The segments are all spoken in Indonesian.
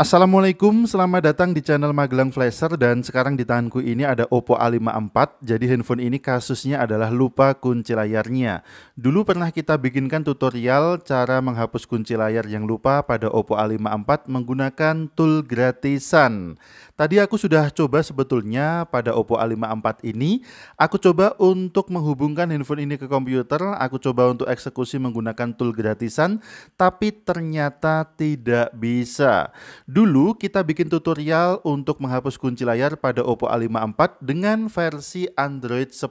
Assalamualaikum, selamat datang di channel Magelang Flasher dan sekarang di tanganku ini ada Oppo A54 Jadi handphone ini kasusnya adalah lupa kunci layarnya Dulu pernah kita bikinkan tutorial cara menghapus kunci layar yang lupa pada Oppo A54 menggunakan tool gratisan Tadi aku sudah coba sebetulnya pada Oppo A54 ini Aku coba untuk menghubungkan handphone ini ke komputer Aku coba untuk eksekusi menggunakan tool gratisan Tapi ternyata tidak bisa Dulu kita bikin tutorial untuk menghapus kunci layar pada Oppo A54 dengan versi Android 10.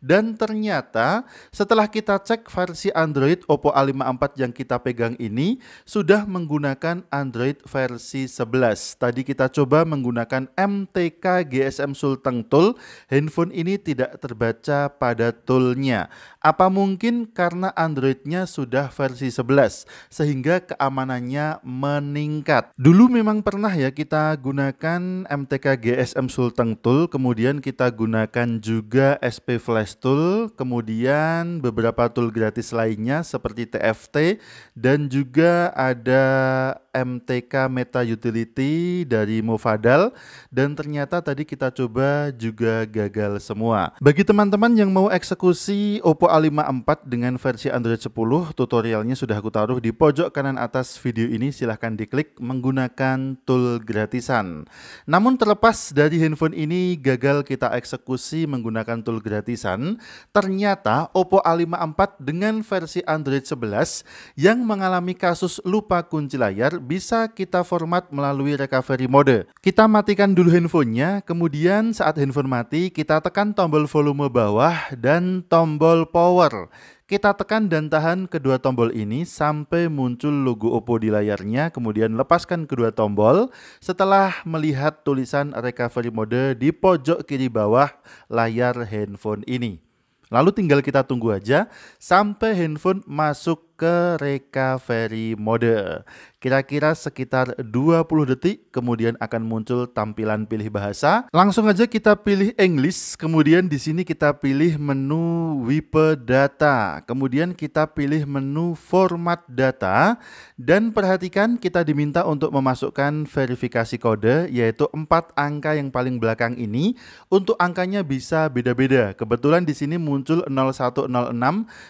Dan ternyata setelah kita cek versi Android Oppo A54 yang kita pegang ini sudah menggunakan Android versi 11. Tadi kita coba menggunakan MTK GSM Sultan Tool, handphone ini tidak terbaca pada toolnya. Apa mungkin karena Androidnya sudah versi 11 sehingga keamanannya meningkat. Dulu memang pernah ya kita gunakan MTK GSM Sulteng Tool, kemudian kita gunakan juga SP Flash Tool, kemudian beberapa tool gratis lainnya seperti TFT dan juga ada MTK Meta Utility dari Movadal dan ternyata tadi kita coba juga gagal semua. Bagi teman-teman yang mau eksekusi Oppo A54 dengan versi Android 10, tutorialnya sudah aku taruh di pojok kanan atas video ini, silahkan diklik menggunakan menggunakan tool gratisan. Namun terlepas dari handphone ini gagal kita eksekusi menggunakan tool gratisan, ternyata Oppo A54 dengan versi Android 11 yang mengalami kasus lupa kunci layar bisa kita format melalui recovery mode. Kita matikan dulu handphonenya, kemudian saat handphone mati kita tekan tombol volume bawah dan tombol power. Kita tekan dan tahan kedua tombol ini sampai muncul logo Oppo di layarnya, kemudian lepaskan kedua tombol setelah melihat tulisan recovery mode di pojok kiri bawah layar handphone ini. Lalu tinggal kita tunggu aja sampai handphone masuk ke recovery mode. Kira-kira sekitar 20 detik, kemudian akan muncul tampilan pilih bahasa. Langsung aja kita pilih English, kemudian di sini kita pilih menu Wipe Data, kemudian kita pilih menu Format Data, dan perhatikan kita diminta untuk memasukkan verifikasi kode, yaitu empat angka yang paling belakang ini. Untuk angkanya bisa beda-beda. Kebetulan di sini muncul 0106,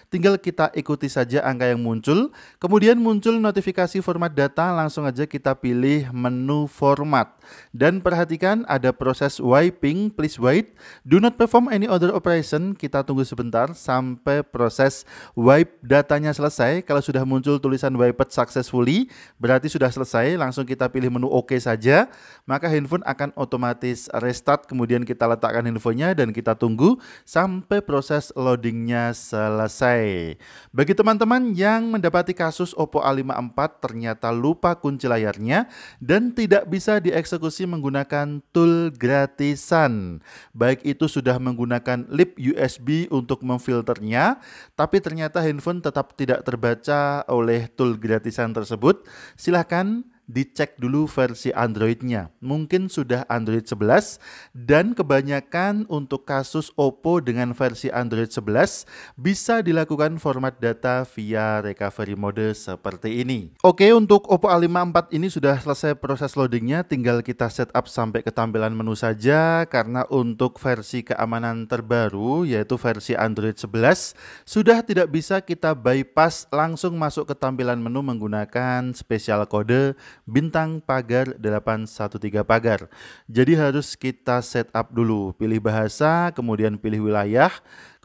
tinggal kita ikuti saja angka yang yang muncul. Kemudian muncul notifikasi format data, langsung aja kita pilih menu format. Dan perhatikan ada proses wiping, please wait. Do not perform any other operation, kita tunggu sebentar sampai proses wipe datanya selesai. Kalau sudah muncul tulisan wiped successfully, berarti sudah selesai, langsung kita pilih menu OK saja. Maka handphone akan otomatis restart, kemudian kita letakkan handphonenya dan kita tunggu sampai proses loadingnya selesai. Bagi teman-teman yang yang mendapati kasus Oppo A54 ternyata lupa kunci layarnya dan tidak bisa dieksekusi menggunakan tool gratisan. Baik itu sudah menggunakan lip USB untuk memfilternya, tapi ternyata handphone tetap tidak terbaca oleh tool gratisan tersebut. Silahkan dicek dulu versi Androidnya. Mungkin sudah Android 11 dan kebanyakan untuk kasus Oppo dengan versi Android 11 bisa dilakukan format data via recovery mode seperti ini. Oke, untuk Oppo A54 ini sudah selesai proses loadingnya, tinggal kita setup sampai ke tampilan menu saja karena untuk versi keamanan terbaru yaitu versi Android 11 sudah tidak bisa kita bypass langsung masuk ke tampilan menu menggunakan spesial kode bintang pagar 813 pagar. Jadi harus kita setup dulu, pilih bahasa, kemudian pilih wilayah,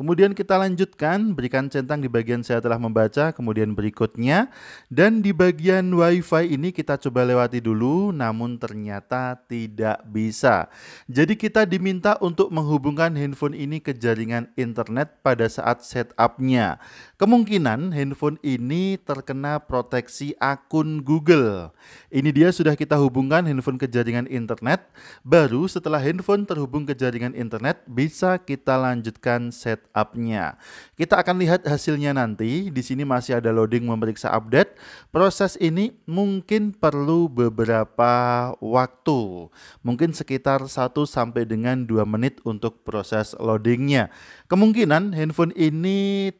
Kemudian kita lanjutkan, berikan centang di bagian saya telah membaca, kemudian berikutnya. Dan di bagian wifi ini kita coba lewati dulu, namun ternyata tidak bisa. Jadi kita diminta untuk menghubungkan handphone ini ke jaringan internet pada saat setupnya. Kemungkinan handphone ini terkena proteksi akun Google. Ini dia sudah kita hubungkan handphone ke jaringan internet. Baru setelah handphone terhubung ke jaringan internet, bisa kita lanjutkan setup upnya. Kita akan lihat hasilnya nanti. Di sini masih ada loading memeriksa update. Proses ini mungkin perlu beberapa waktu. Mungkin sekitar 1 sampai dengan 2 menit untuk proses loadingnya. Kemungkinan handphone ini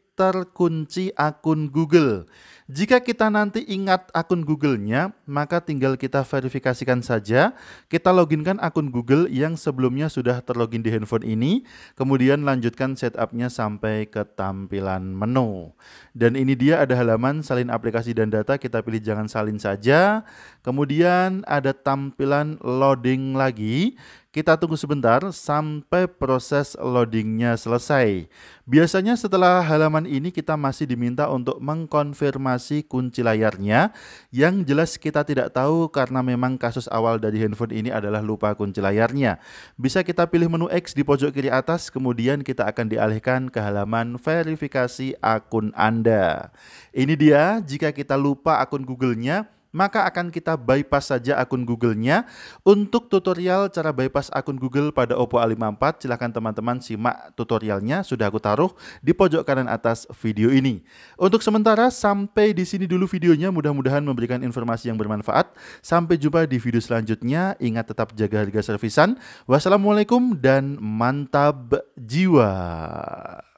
kunci akun Google. Jika kita nanti ingat akun Google-nya, maka tinggal kita verifikasikan saja. Kita loginkan akun Google yang sebelumnya sudah terlogin di handphone ini, kemudian lanjutkan setupnya sampai ke tampilan menu. Dan ini dia ada halaman salin aplikasi dan data, kita pilih jangan salin saja. Kemudian ada tampilan loading lagi. Kita tunggu sebentar sampai proses loadingnya selesai. Biasanya setelah halaman ini kita masih diminta untuk mengkonfirmasi kunci layarnya yang jelas kita tidak tahu karena memang kasus awal dari handphone ini adalah lupa kunci layarnya. Bisa kita pilih menu X di pojok kiri atas kemudian kita akan dialihkan ke halaman verifikasi akun Anda. Ini dia jika kita lupa akun Google-nya maka akan kita bypass saja akun Google-nya. Untuk tutorial cara bypass akun Google pada Oppo A54, silahkan teman-teman simak tutorialnya, sudah aku taruh di pojok kanan atas video ini. Untuk sementara, sampai di sini dulu videonya, mudah-mudahan memberikan informasi yang bermanfaat. Sampai jumpa di video selanjutnya, ingat tetap jaga harga servisan. Wassalamualaikum dan mantap jiwa.